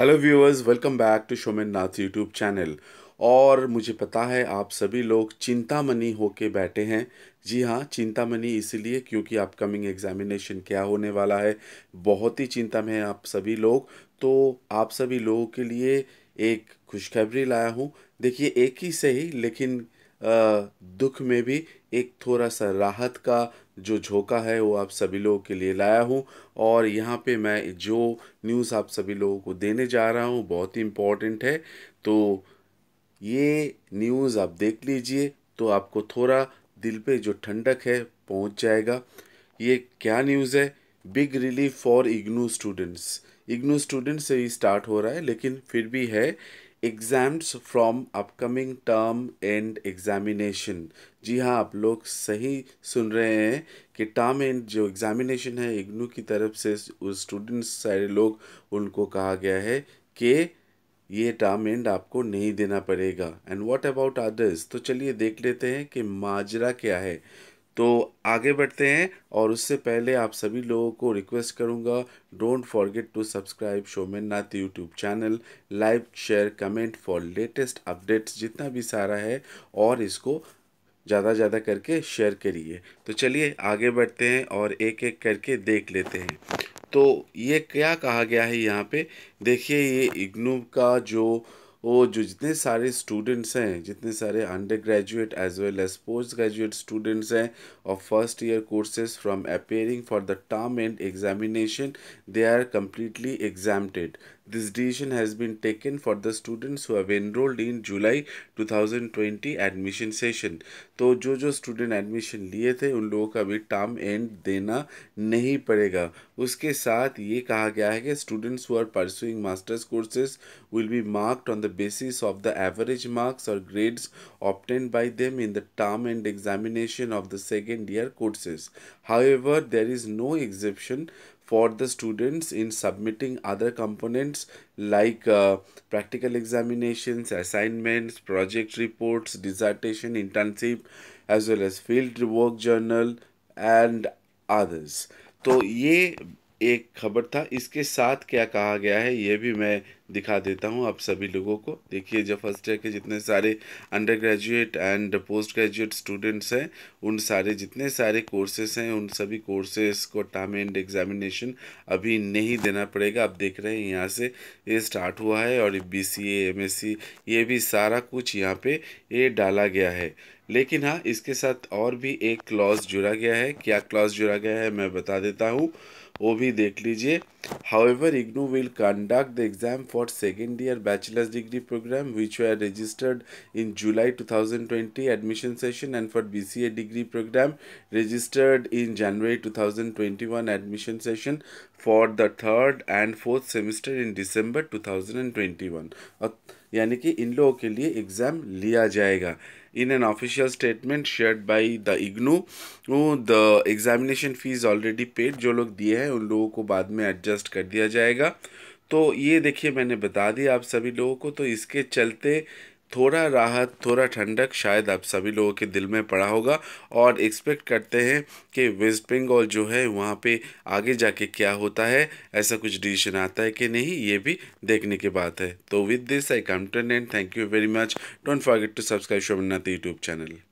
Hello viewers welcome back to Shomen Nath YouTube channel और मुझे पता है आप सभी लोग चिंतामणि होके बैठे हैं जी हाँ चिंतामणि इसीलिए क्योंकि अपकमिंग एग्जामिनेशन क्या होने वाला है बहुत ही चिंता में है आप सभी लोग तो आप सभी लोगों के लिए एक खुशखबरी लाया हूँ देखिए एक ही सही लेकिन दुख में भी एक थोड़ा सा राहत का जो झोंका है वो आप सभी लोगों के लिए लाया हूँ और यहाँ पे मैं जो न्यूज़ आप सभी लोगों को देने जा रहा हूँ बहुत ही इम्पॉर्टेंट है तो ये न्यूज़ आप देख लीजिए तो आपको थोड़ा दिल पे जो ठंडक है पहुँच जाएगा ये क्या न्यूज़ है big relief for IGNOU students IGNOU students से ही स्टार्ट हो रहा है लेकिन फिर भी है exams from upcoming term end examination जी हाँ आप लोग सही सुन रहे हैं कि टर्म एंड जो एग्जामिनेशन है इग्नू की तरफ से उस स्टूडेंट्स सारे लोग उनको कहा गया है कि ये टर्म एंड आपको नहीं देना पड़ेगा एंड व्हाट अबाउट अदर्स तो चलिए देख लेते हैं कि माजरा क्या है तो आगे बढ़ते हैं और उससे पहले आप सभी लोगों को रिक्वेस्ट करूंगा don't forget to subscribe Shomen Nath YouTube channel like share comment for latest updates जितना भी सारा है और इसको ज़्यादा ज़्यादा करके शेयर करिए तो चलिए आगे बढ़ते हैं और एक एक करके देख लेते हैं तो ये क्या कहा गया है यहाँ पे देखिए ये इग्नू का जो वो जो जितने सारे स्टूडेंट्स हैं जितने सारे undergraduate as well as postgraduate students हैं और first year courses from appearing for the term end examination they are completely exempted This decision has been taken for the students who have enrolled in July 2020 admission session. तो जो जो student admission लिए थे उन लोगों का भी term end देना नहीं पड़ेगा उसके साथ ये कहा गया है कि students who are pursuing master's courses will be marked on the basis of the average marks or grades obtained by them in the term end examination of the second year courses. However, there is no exception for the students in submitting other components like uh, practical examinations, assignments, project reports, dissertation, internship, as well as field work journal and others. So, yeah. एक खबर था इसके साथ क्या कहा गया है ये भी मैं दिखा देता हूँ आप सभी लोगों को देखिए जो फर्स्ट ईयर के जितने सारे undergraduate and postgraduate students हैं उन सारे जितने सारे कोर्सेस हैं उन सभी कोर्सेस को टर्म एंड एग्जामिनेशन अभी नहीं देना पड़ेगा आप देख रहे हैं यहाँ से ये स्टार्ट हुआ है और बी सी ये भी सारा कुछ यहाँ पे ये डाला गया है लेकिन हाँ इसके साथ और भी एक क्लॉज जुड़ा गया है क्या क्लॉज जुड़ा गया है मैं बता देता हूँ वो भी देख लीजिए however IGNOU will conduct the exam for second year bachelors degree programme which are registered in July 2020 admission session and for B C A degree programme registered in January two thousand twenty one admission session for the third and fourth semester in December two thousand and twenty और यानी कि इन लोगों के लिए exam लिया जाएगा in an official statement shared by the IGNOU the examination fees already paid जो लोग दिए हैं उन लोगों को बाद में एडजस्ट कर दिया जाएगा तो ये देखिए मैंने बता दिया आप सभी लोगों को तो इसके चलते थोड़ा राहत थोड़ा ठंडक शायद आप सभी लोगों के दिल में पड़ा होगा और एक्सपेक्ट करते हैं कि वेस्ट बंगाल जो है वहाँ पे आगे जाके क्या होता है ऐसा कुछ डिसीजन आता है कि नहीं ये भी देखने की बात है तो with this I come to end thank you very much don't forget to subscribe Shobhnath YouTube channel